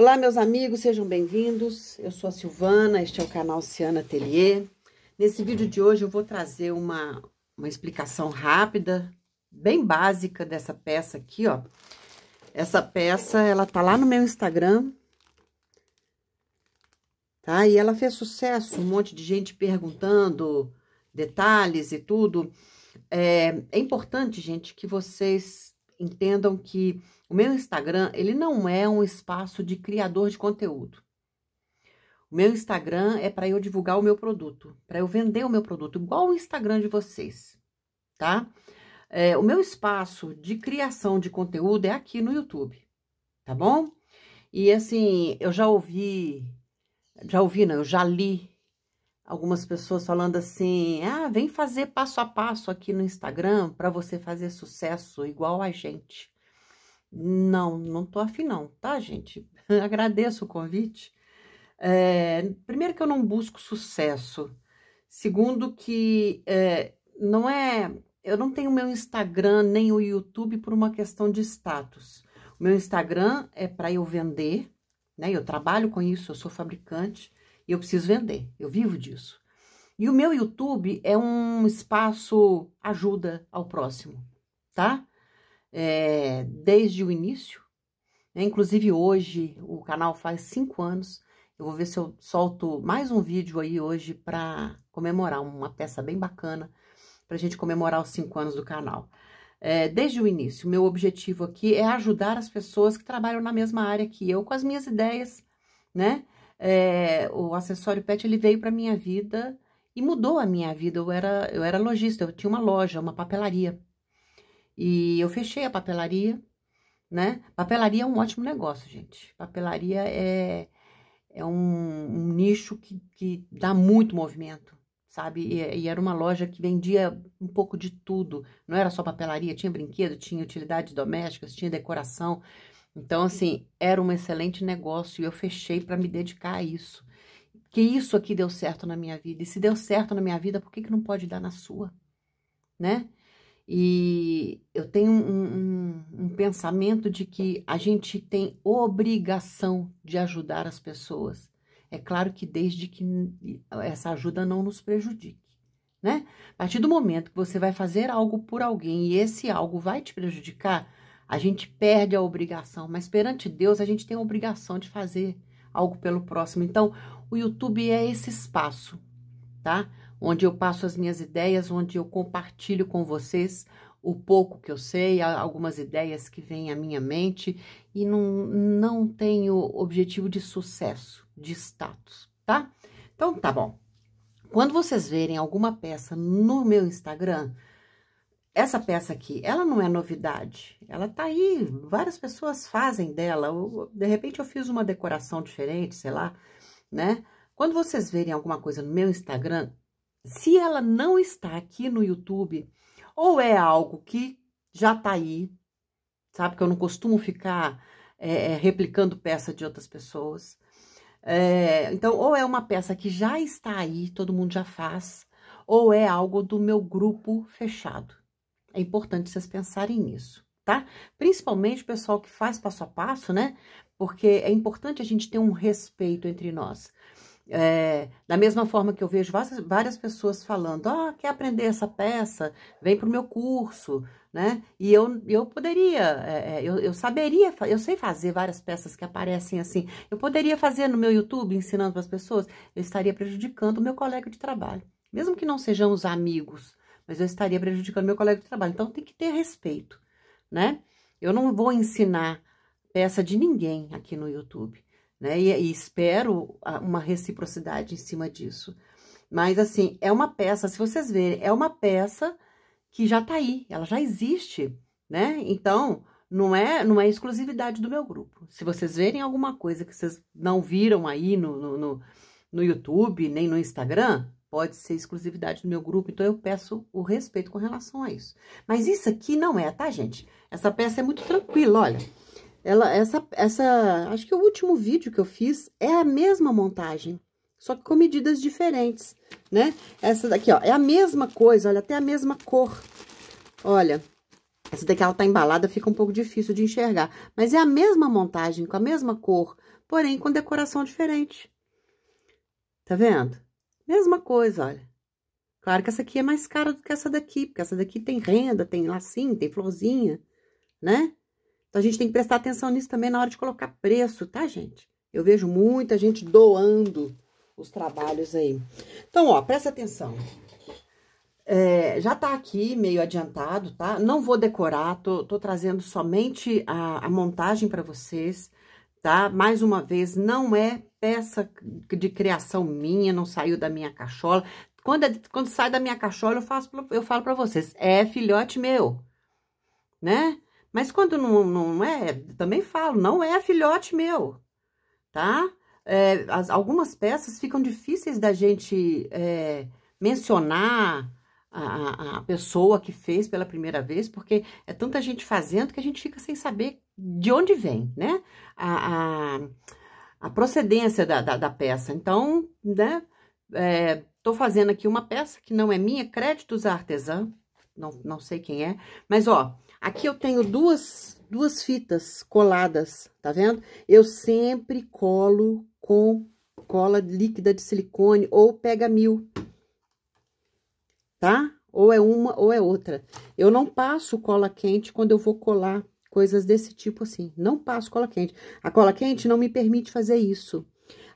Olá, meus amigos, sejam bem-vindos. Eu sou a Silvana, este é o canal Ciana Atelier. Nesse vídeo de hoje eu vou trazer uma, uma explicação rápida, bem básica dessa peça aqui, ó. Essa peça, ela tá lá no meu Instagram, tá? E ela fez sucesso, um monte de gente perguntando detalhes e tudo. É, é importante, gente, que vocês entendam que o meu Instagram, ele não é um espaço de criador de conteúdo. O meu Instagram é para eu divulgar o meu produto, para eu vender o meu produto, igual o Instagram de vocês, tá? É, o meu espaço de criação de conteúdo é aqui no YouTube, tá bom? E assim, eu já ouvi, já ouvi não, eu já li algumas pessoas falando assim: ah, vem fazer passo a passo aqui no Instagram para você fazer sucesso igual a gente. Não, não tô afim, não, tá, gente? Agradeço o convite. É, primeiro, que eu não busco sucesso. Segundo, que é, não é. Eu não tenho meu Instagram nem o YouTube por uma questão de status. O meu Instagram é para eu vender, né? Eu trabalho com isso, eu sou fabricante eu preciso vender, eu vivo disso. E o meu YouTube é um espaço ajuda ao próximo, tá? É, desde o início, né? inclusive hoje o canal faz cinco anos. Eu vou ver se eu solto mais um vídeo aí hoje para comemorar uma peça bem bacana para a gente comemorar os cinco anos do canal. É, desde o início, meu objetivo aqui é ajudar as pessoas que trabalham na mesma área que eu com as minhas ideias, né? é, o acessório pet ele veio para minha vida e mudou a minha vida. Eu era, eu era lojista, eu tinha uma loja, uma papelaria. E eu fechei a papelaria, né? Papelaria é um ótimo negócio, gente. Papelaria é, é um, um nicho que, que dá muito movimento, sabe? E, e, era uma loja que vendia um pouco de tudo. Não era só papelaria, tinha brinquedo, tinha utilidades domésticas, tinha decoração. Então, assim, era um excelente negócio e eu fechei para me dedicar a isso. Que isso aqui deu certo na minha vida. E se deu certo na minha vida, por que, que não pode dar na sua? Né? E eu tenho um, um, um pensamento de que a gente tem obrigação de ajudar as pessoas. É claro que desde que essa ajuda não nos prejudique. Né? A partir do momento que você vai fazer algo por alguém e esse algo vai te prejudicar, a gente perde a obrigação, mas perante Deus a gente tem a obrigação de fazer algo pelo próximo. Então, o YouTube é esse espaço, tá? Onde eu passo as minhas ideias, onde eu compartilho com vocês o pouco que eu sei, algumas ideias que vêm à minha mente e não, não tenho objetivo de sucesso, de status, tá? Então, tá bom. Quando vocês verem alguma peça no meu Instagram, essa peça aqui, ela não é novidade, ela tá aí, várias pessoas fazem dela, eu, de repente eu fiz uma decoração diferente, sei lá, né? Quando vocês verem alguma coisa no meu Instagram, se ela não está aqui no YouTube, ou é algo que já tá aí, sabe? Que eu não costumo ficar é, é replicando peça de outras pessoas. É, então, ou é uma peça que já está aí, todo mundo já faz, ou é algo do meu grupo fechado. É importante vocês pensarem nisso, tá? Principalmente o pessoal que faz passo a passo, né? Porque é importante a gente ter um respeito entre nós. É, da mesma forma que eu vejo várias, pessoas falando, ah, quer aprender essa peça? Vem para o meu curso, né? E eu, eu poderia, é, é eu, eu saberia, eu sei fazer várias peças que aparecem assim. Eu poderia fazer no meu YouTube, ensinando para as pessoas, eu estaria prejudicando o meu colega de trabalho. Mesmo que não sejamos amigos, mas eu estaria prejudicando meu colega de trabalho. Então, tem que ter respeito, né? Eu não vou ensinar peça de ninguém aqui no YouTube, né? E, e espero uma reciprocidade em cima disso. Mas, assim, é uma peça, se vocês verem, é uma peça que já tá aí, ela já existe, né? Então, não é, não é exclusividade do meu grupo. Se vocês verem alguma coisa que vocês não viram aí no, no, no, no YouTube, nem no Instagram, Pode ser exclusividade do meu grupo, então eu peço o respeito com relação a isso. Mas isso aqui não é, tá, gente? Essa peça é muito tranquila, olha. Ela, essa, essa, acho que o último vídeo que eu fiz é a mesma montagem, só que com medidas diferentes, né? Essa daqui, ó, é a mesma coisa, olha, até a mesma cor. Olha, essa daqui ela tá embalada, fica um pouco difícil de enxergar. Mas é a mesma montagem, com a mesma cor, porém com decoração diferente. Tá vendo? Mesma coisa, olha. Claro que essa aqui é mais cara do que essa daqui, porque essa daqui tem renda, tem lacinho, tem florzinha, né? Então, a gente tem que prestar atenção nisso também na hora de colocar preço, tá, gente? Eu vejo muita gente doando os trabalhos aí. Então, ó, presta atenção. É, já tá aqui meio adiantado, tá? Não vou decorar, tô, tô trazendo somente a, a montagem para vocês tá? Mais uma vez, não é peça de criação minha, não saiu da minha cachola. Quando, é, quando sai da minha cachola, eu, faço, eu falo para vocês, é filhote meu, né? Mas quando não, não é, também falo, não é filhote meu, tá? É, as, algumas peças ficam difíceis da gente é, mencionar, a, a pessoa que fez pela primeira vez, porque é tanta gente fazendo que a gente fica sem saber de onde vem, né? A, a, a procedência da, da, da, peça. Então, né? Estou é, tô fazendo aqui uma peça que não é minha, créditos à artesã, não, não sei quem é, mas ó, aqui eu tenho duas, duas fitas coladas, tá vendo? Eu sempre colo com cola líquida de silicone ou pega mil, tá? Ou é uma ou é outra. Eu não passo cola quente quando eu vou colar coisas desse tipo assim. Não passo cola quente. A cola quente não me permite fazer isso.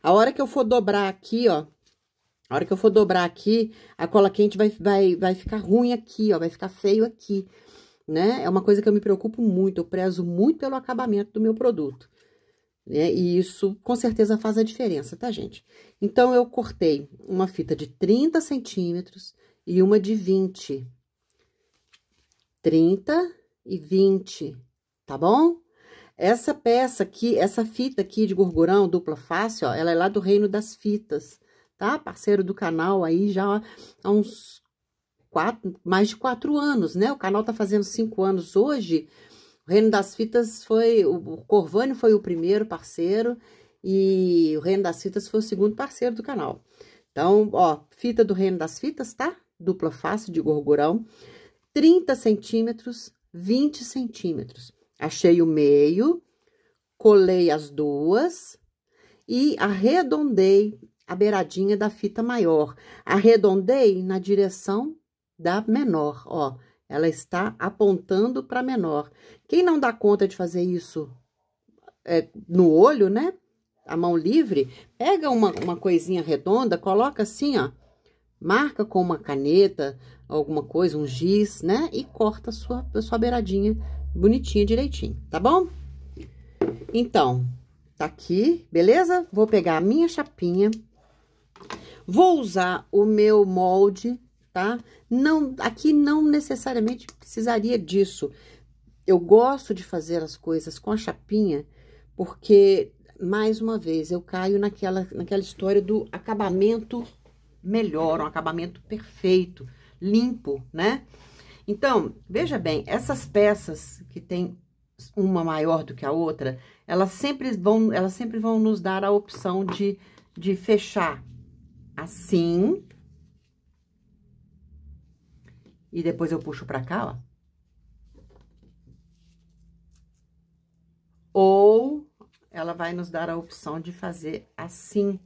A hora que eu for dobrar aqui, ó, a hora que eu for dobrar aqui, a cola quente vai, vai, vai ficar ruim aqui, ó, vai ficar feio aqui, né? É uma coisa que eu me preocupo muito, eu prezo muito pelo acabamento do meu produto. Né? E isso com certeza faz a diferença, tá, gente? Então, eu cortei uma fita de 30 centímetros, e uma de 20. 30 e 20, tá bom? Essa peça aqui, essa fita aqui de gorgurão dupla face, ó, ela é lá do Reino das Fitas, tá? Parceiro do canal aí já há uns quatro, mais de quatro anos, né? O canal tá fazendo cinco anos hoje. O Reino das Fitas foi, o Corvânio foi o primeiro parceiro e o Reino das Fitas foi o segundo parceiro do canal. Então, ó, fita do Reino das Fitas, tá? dupla face de gorgurão, 30 centímetros, 20 centímetros. Achei o meio, colei as duas e arredondei a beiradinha da fita maior. Arredondei na direção da menor, ó. Ela está apontando para menor. Quem não dá conta de fazer isso é, no olho, né? A mão livre, pega uma, uma coisinha redonda, coloca assim, ó marca com uma caneta alguma coisa, um giz, né? E corta a sua, a sua beiradinha bonitinha, direitinho, tá bom? Então, tá aqui, beleza? Vou pegar a minha chapinha, vou usar o meu molde, tá? Não, aqui não necessariamente precisaria disso. Eu gosto de fazer as coisas com a chapinha, porque, mais uma vez, eu caio naquela, naquela história do acabamento melhor, um acabamento perfeito, limpo, né? Então, veja bem, essas peças que tem uma maior do que a outra, elas sempre vão, elas sempre vão nos dar a opção de, de fechar assim. E depois eu puxo pra cá, ó. Ou ela vai nos dar a opção de fazer assim.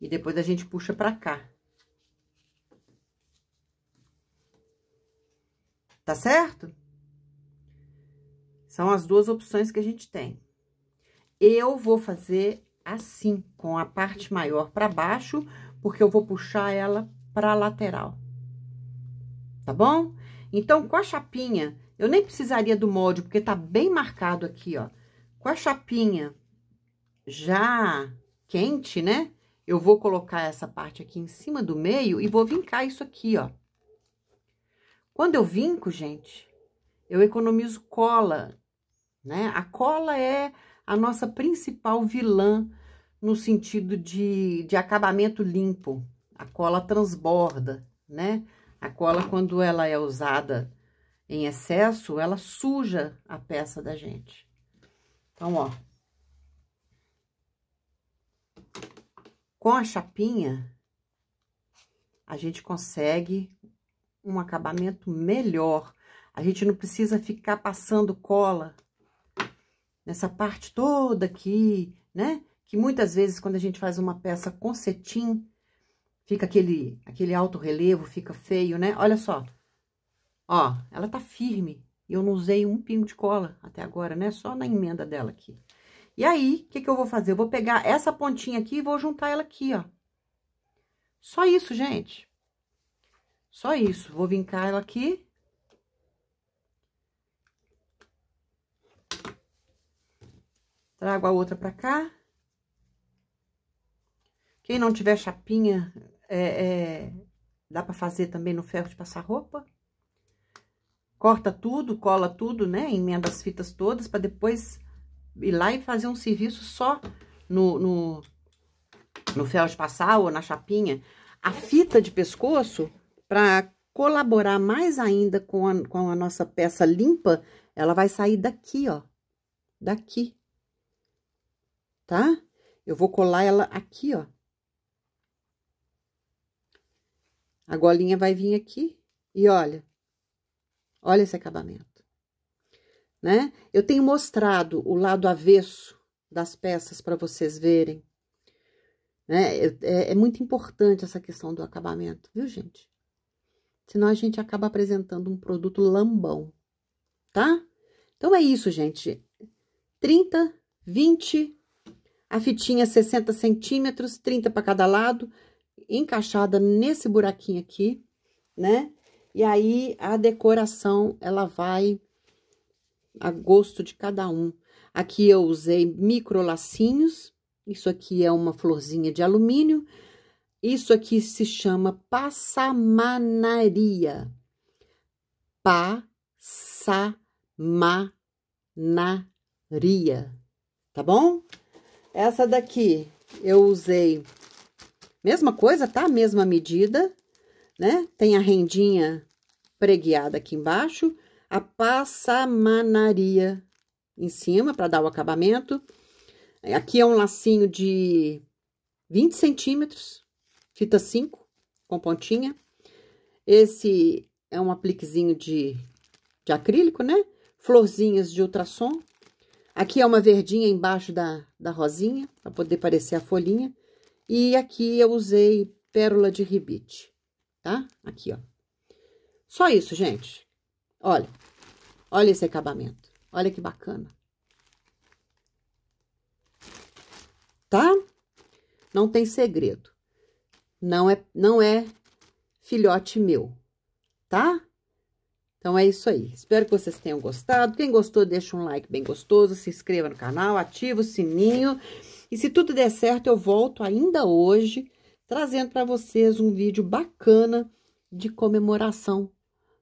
E depois a gente puxa pra cá. Tá certo? São as duas opções que a gente tem. Eu vou fazer assim, com a parte maior pra baixo, porque eu vou puxar ela pra lateral. Tá bom? Então, com a chapinha, eu nem precisaria do molde, porque tá bem marcado aqui, ó. Com a chapinha já quente, né? eu vou colocar essa parte aqui em cima do meio e vou vincar isso aqui, ó. Quando eu vinco, gente, eu economizo cola, né? A cola é a nossa principal vilã no sentido de, de acabamento limpo. A cola transborda, né? A cola, quando ela é usada em excesso, ela suja a peça da gente. Então, ó, Com a chapinha, a gente consegue um acabamento melhor. A gente não precisa ficar passando cola nessa parte toda aqui, né? Que muitas vezes, quando a gente faz uma peça com cetim, fica aquele, aquele alto relevo, fica feio, né? Olha só, ó, ela tá firme. E eu não usei um pingo de cola até agora, né? Só na emenda dela aqui. E aí, o que, que eu vou fazer? Eu vou pegar essa pontinha aqui e vou juntar ela aqui, ó. Só isso, gente. Só isso. Vou vincar ela aqui. Trago a outra pra cá. Quem não tiver chapinha, é, é, dá pra fazer também no ferro de passar roupa. Corta tudo, cola tudo, né? Emenda as fitas todas pra depois ir lá e fazer um serviço só no, no, no fel espaçal ou na chapinha. A fita de pescoço, para colaborar mais ainda com a, com a nossa peça limpa, ela vai sair daqui, ó. Daqui. Tá? Eu vou colar ela aqui, ó. A golinha vai vir aqui e olha, olha esse acabamento né? Eu tenho mostrado o lado avesso das peças para vocês verem. Né? É, é, é muito importante essa questão do acabamento, viu, gente? Senão a gente acaba apresentando um produto lambão, tá? Então é isso, gente. 30, 20, a fitinha 60 centímetros, 30 para cada lado, encaixada nesse buraquinho aqui, né? E aí, a decoração, ela vai a gosto de cada um. Aqui eu usei micro lacinhos, isso aqui é uma florzinha de alumínio, isso aqui se chama passamanaria. Passamanaria, tá bom? Essa daqui eu usei mesma coisa, tá? Mesma medida, né? Tem a rendinha preguiada aqui embaixo a passamanaria em cima para dar o acabamento. Aqui é um lacinho de 20 centímetros, fita 5, com pontinha. Esse é um apliquezinho de, de acrílico, né? Florzinhas de ultrassom. Aqui é uma verdinha embaixo da, da rosinha, para poder parecer a folhinha. E aqui eu usei pérola de ribite, tá? Aqui, ó. Só isso, gente. Olha, olha esse acabamento. Olha que bacana. Tá? Não tem segredo. Não é, não é filhote meu, tá? Então é isso aí. Espero que vocês tenham gostado. Quem gostou, deixa um like bem gostoso, se inscreva no canal, ativa o sininho. E se tudo der certo, eu volto ainda hoje trazendo para vocês um vídeo bacana de comemoração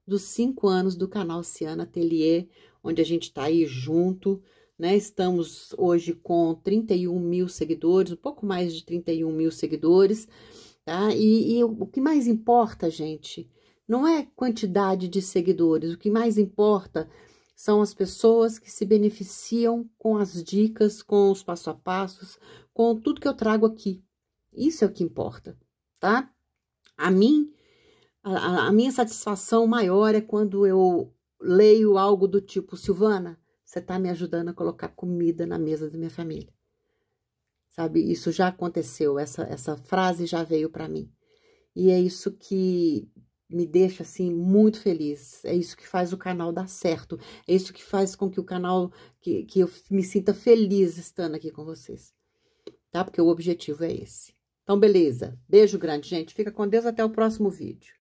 dos cinco anos do canal Ciana Atelier, onde a gente está aí junto, né? Estamos hoje com 31 mil seguidores, um pouco mais de 31 mil seguidores, tá? E, e o que mais importa, gente, não é quantidade de seguidores, o que mais importa são as pessoas que se beneficiam com as dicas, com os passo a passos, com tudo que eu trago aqui. Isso é o que importa, tá? A mim a, a minha satisfação maior é quando eu leio algo do tipo: Silvana, você está me ajudando a colocar comida na mesa da minha família. Sabe, isso já aconteceu, essa, essa frase já veio para mim. E é isso que me deixa assim muito feliz. É isso que faz o canal dar certo. É isso que faz com que o canal que, que eu me sinta feliz estando aqui com vocês. Tá? Porque o objetivo é esse. Então beleza. Beijo grande, gente. Fica com Deus até o próximo vídeo.